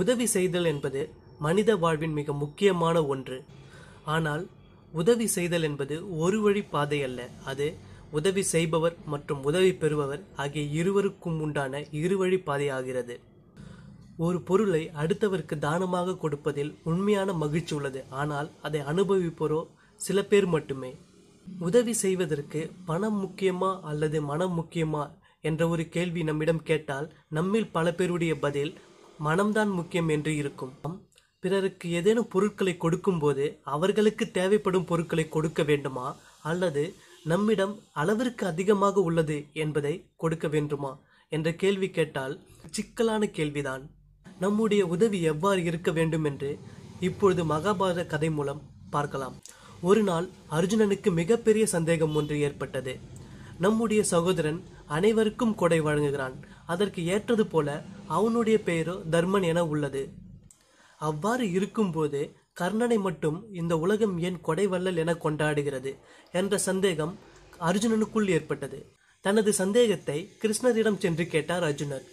உதவி செய்தல் என்பது மனித வாழ்வின் மிக முக்கியமான ஒன்று ஆனால் உதவி செய்தல் என்பது ஒரு வழி பாதை அல்ல அது உதவி செய்பவர் மற்றும் உதவி பெறுபவர் ஆகிய இருவருக்கும் உண்டான இருவழி ஆகிறது ஒரு பொருளை அடுத்தவருக்கு தானமாக கொடுப்பதில் உண்மையான மகிழ்ச்சி உள்ளது ஆனால் அதை அனுபவிப்போரோ சில பேர் மட்டுமே உதவி செய்வதற்கு பணம் முக்கியமா அல்லது மனம் முக்கியமா என்ற ஒரு கேள்வி நம்மிடம் கேட்டால் நம்மில் பல பேருடைய பதில் மனம்தான் முக்கியம் என்று இருக்கும் பிறருக்கு ஏதேனும் பொருட்களை கொடுக்கும்போது அவர்களுக்கு தேவைப்படும் பொருட்களை கொடுக்க வேண்டுமா அல்லது நம்மிடம் அளவிற்கு அதிகமாக உள்ளது என்பதை கொடுக்க வேண்டுமா என்ற கேள்வி கேட்டால் சிக்கலான கேள்விதான் நம்முடைய உதவி எவ்வாறு இருக்க வேண்டும் என்று இப்பொழுது மகாபாரத கதை மூலம் பார்க்கலாம் ஒரு நாள் அர்ஜுனனுக்கு மிகப்பெரிய சந்தேகம் ஒன்று ஏற்பட்டது நம்முடைய சகோதரன் அனைவருக்கும் கொடை வழங்குகிறான் அதற்கு ஏற்றது போல அவனுடைய பெயரோ தர்மன் என உள்ளது அவ்வாறு இருக்கும்போது கர்ணனை மட்டும் இந்த உலகம் ஏன் கொடைவள்ளல் என கொண்டாடுகிறது என்ற சந்தேகம் அர்ஜுனனுக்குள் ஏற்பட்டது தனது சந்தேகத்தை கிருஷ்ணரிடம் சென்று கேட்டார் அர்ஜுனர்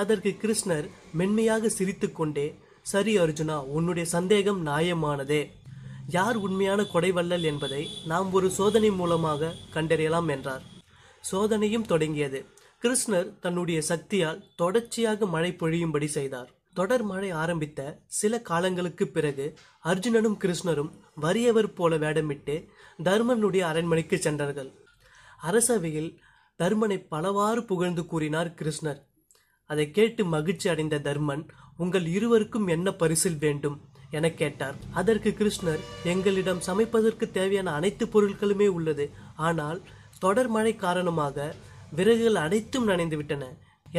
அதற்கு கிருஷ்ணர் மென்மையாக சிரித்துக்கொண்டே சரி அர்ஜுனா உன்னுடைய சந்தேகம் நியாயமானதே யார் உண்மையான கொடைவள்ளல் என்பதை நாம் ஒரு சோதனை மூலமாக கண்டறியலாம் என்றார் சோதனையும் தொடங்கியது கிருஷ்ணர் தன்னுடைய சக்தியால் தொடர்ச்சியாக மழை பொழியும்படி செய்தார் தொடர் மழை ஆரம்பித்த சில காலங்களுக்கு பிறகு அர்ஜுனனும் கிருஷ்ணரும் வறியவர் போல வேடமிட்டு தர்மனுடைய அரண்மனைக்கு சென்றார்கள் அரசவையில் தர்மனை பலவாறு புகழ்ந்து கூறினார் கிருஷ்ணர் அதை கேட்டு மகிழ்ச்சி அடைந்த தர்மன் உங்கள் இருவருக்கும் என்ன பரிசில் வேண்டும் என கேட்டார் அதற்கு கிருஷ்ணர் எங்களிடம் சமைப்பதற்கு தேவையான அனைத்து பொருட்களுமே உள்ளது ஆனால் தொடர் மழை காரணமாக விறகுகள் அனைத்தும் நனைந்துவிட்டன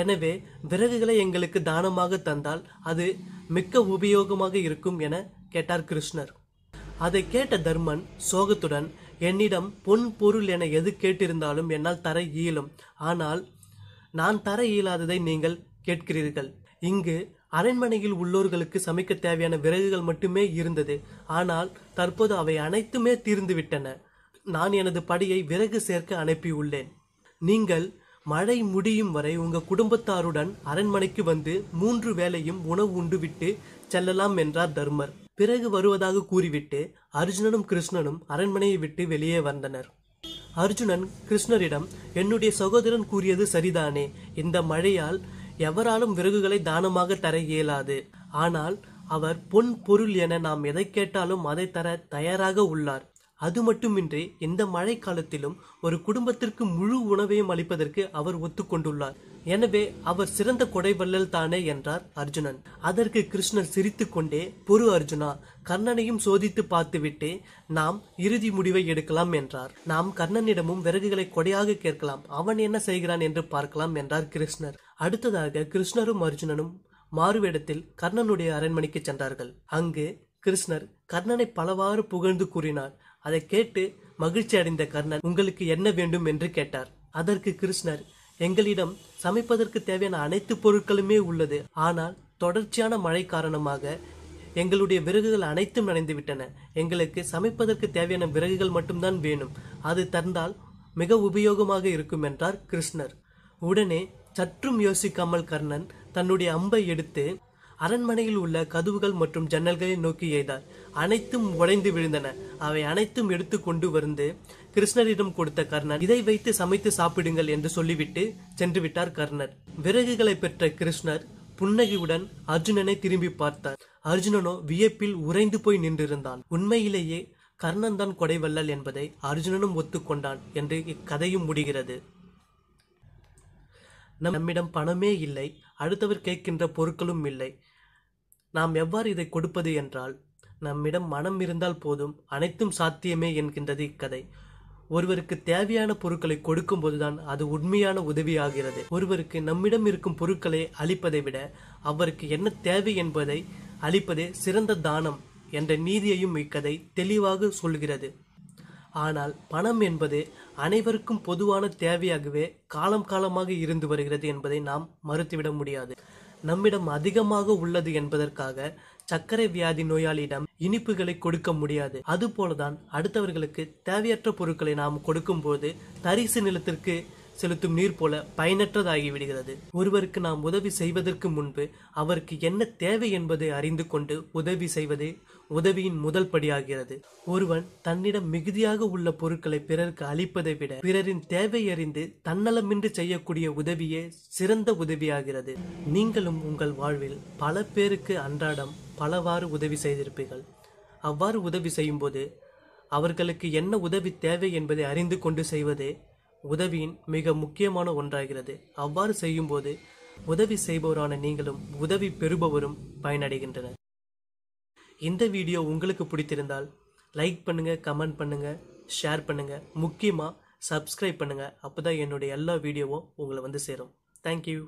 எனவே விறகுகளை எங்களுக்கு தானமாக தந்தால் அது மிக்க உபயோகமாக இருக்கும் என கேட்டார் கிருஷ்ணர் அதை கேட்ட தர்மன் சோகத்துடன் என்னிடம் பொன் பொருள் என எது கேட்டிருந்தாலும் என்னால் தர இயலும் ஆனால் நான் தர இயலாததை நீங்கள் கேட்கிறீர்கள் இங்கு அரண்மனையில் உள்ளோர்களுக்கு சமைக்க தேவையான விறகுகள் மட்டுமே இருந்தது ஆனால் தற்போது அவை அனைத்துமே தீர்ந்துவிட்டன நான் எனது படியை விறகு சேர்க்க அனுப்பியுள்ளேன் நீங்கள் மழை முடியும் வரை உங்க குடும்பத்தாருடன் அரண்மனைக்கு வந்து மூன்று வேளையும் உணவு உண்டுவிட்டு செல்லலாம் என்றார் தர்மர் பிறகு வருவதாக கூறிவிட்டு அர்ஜுனனும் கிருஷ்ணனும் அரண்மனையை விட்டு வெளியே வந்தனர் அர்ஜுனன் கிருஷ்ணரிடம் என்னுடைய சகோதரன் கூறியது சரிதானே இந்த மழையால் எவராலும் விறகுகளை தானமாக தர இயலாது ஆனால் அவர் பொன் பொருள் என நாம் எதை கேட்டாலும் அதை தர தயாராக உள்ளார் அது மட்டுமின்றி இந்த மழை காலத்திலும் ஒரு குடும்பத்திற்கு முழு உணவையும் அளிப்பதற்கு அவர் ஒத்துக்கொண்டுள்ளார் எனவே அவர் சிறந்த கொடைவள்ளல் தானே என்றார் அர்ஜுனன் அதற்கு கிருஷ்ணர் சிரித்து கொண்டே பொறு அர்ஜுனா கர்ணனையும் சோதித்து பார்த்துவிட்டு நாம் இறுதி முடிவை எடுக்கலாம் என்றார் நாம் கர்ணனிடமும் விறகுகளை கொடையாக கேட்கலாம் அவன் என்ன செய்கிறான் என்று பார்க்கலாம் என்றார் கிருஷ்ணர் அடுத்ததாக கிருஷ்ணரும் அர்ஜுனனும் மாறுவேடத்தில் கர்ணனுடைய அரண்மனைக்கு சென்றார்கள் அங்கு கிருஷ்ணர் கர்ணனை பலவாறு புகழ்ந்து கூறினார் அதை கேட்டு மகிழ்ச்சி அடைந்த கர்ணன் உங்களுக்கு என்ன வேண்டும் என்று கேட்டார் அதற்கு கிருஷ்ணர் எங்களிடம் சமைப்பதற்கு தேவையான அனைத்து பொருட்களுமே உள்ளது ஆனால் தொடர்ச்சியான மழை காரணமாக எங்களுடைய விறகுகள் அனைத்தும் நனைந்துவிட்டன எங்களுக்கு சமைப்பதற்கு தேவையான விறகுகள் மட்டும்தான் வேணும் அது தந்தால் மிக உபயோகமாக இருக்கும் என்றார் கிருஷ்ணர் உடனே சற்றும் யோசிக்காமல் கர்ணன் தன்னுடைய அம்பை எடுத்து அரண்மனையில் உள்ள கதவுகள் மற்றும் ஜன்னல்களை நோக்கி எய்தார் அனைத்தும் உடைந்து விழுந்தன அவை அனைத்தும் எடுத்து கொண்டு வந்து கிருஷ்ணரிடம் கொடுத்த கர்ணன் இதை வைத்து சமைத்து சாப்பிடுங்கள் என்று சொல்லிவிட்டு சென்று விட்டார் கர்ணர் விறகுகளை பெற்ற கிருஷ்ணர் புன்னகையுடன் அர்ஜுனனை திரும்பி பார்த்தார் அர்ஜுனனோ வியப்பில் உறைந்து போய் நின்றிருந்தான் உண்மையிலேயே கர்ணன் தான் கொடைவல்லல் என்பதை அர்ஜுனனும் ஒத்துக்கொண்டான் என்று இக்கதையும் முடிகிறது நம்மிடம் பணமே இல்லை அடுத்தவர் கேட்கின்ற பொருட்களும் இல்லை நாம் எவ்வாறு இதை கொடுப்பது என்றால் நம்மிடம் மனம் இருந்தால் போதும் அனைத்தும் சாத்தியமே என்கின்றது இக்கதை ஒருவருக்கு தேவையான பொருட்களை கொடுக்கும் போதுதான் அது உண்மையான உதவியாகிறது ஒருவருக்கு நம்மிடம் இருக்கும் பொருட்களை அளிப்பதை விட அவருக்கு என்ன தேவை என்பதை அளிப்பதே சிறந்த தானம் என்ற நீதியையும் இக்கதை தெளிவாக சொல்கிறது ஆனால் பணம் என்பது அனைவருக்கும் பொதுவான தேவையாகவே காலம் காலமாக இருந்து வருகிறது என்பதை நாம் மறுத்துவிட முடியாது நம்மிடம் அதிகமாக உள்ளது என்பதற்காக சர்க்கரை வியாதி நோயாளியிடம் இனிப்புகளை கொடுக்க முடியாது அதுபோலதான் அடுத்தவர்களுக்கு தேவையற்ற பொருட்களை நாம் கொடுக்கும்போது தரிசு நிலத்திற்கு செலுத்தும் நீர் போல பயனற்றதாகி விடுகிறது ஒருவருக்கு நாம் உதவி செய்வதற்கு முன்பு அவருக்கு என்ன தேவை என்பதை அறிந்து கொண்டு உதவி செய்வதே உதவியின் முதல் படியாகிறது ஒருவன் தன்னிடம் மிகுதியாக உள்ள பொருட்களை பிறருக்கு அளிப்பதை விட பிறரின் தேவை அறிந்து தன்னலமின்றி செய்யக்கூடிய உதவியே சிறந்த உதவியாகிறது நீங்களும் உங்கள் வாழ்வில் பல பேருக்கு அன்றாடம் பலவாறு உதவி செய்திருப்பீர்கள் அவ்வாறு உதவி செய்யும்போது அவர்களுக்கு என்ன உதவி தேவை என்பதை அறிந்து கொண்டு செய்வதே உதவியின் மிக முக்கியமான ஒன்றாகிறது அவ்வாறு செய்யும்போது உதவி செய்பவரான நீங்களும் உதவி பெறுபவரும் பயனடைகின்றனர் இந்த வீடியோ உங்களுக்கு பிடித்திருந்தால் லைக் பண்ணுங்கள் கமெண்ட் பண்ணுங்கள் ஷேர் பண்ணுங்கள் முக்கியமாக சப்ஸ்கிரைப் பண்ணுங்கள் அப்போதான் என்னுடைய எல்லா வீடியோவும் உங்களை வந்து சேரும் தேங்க்யூ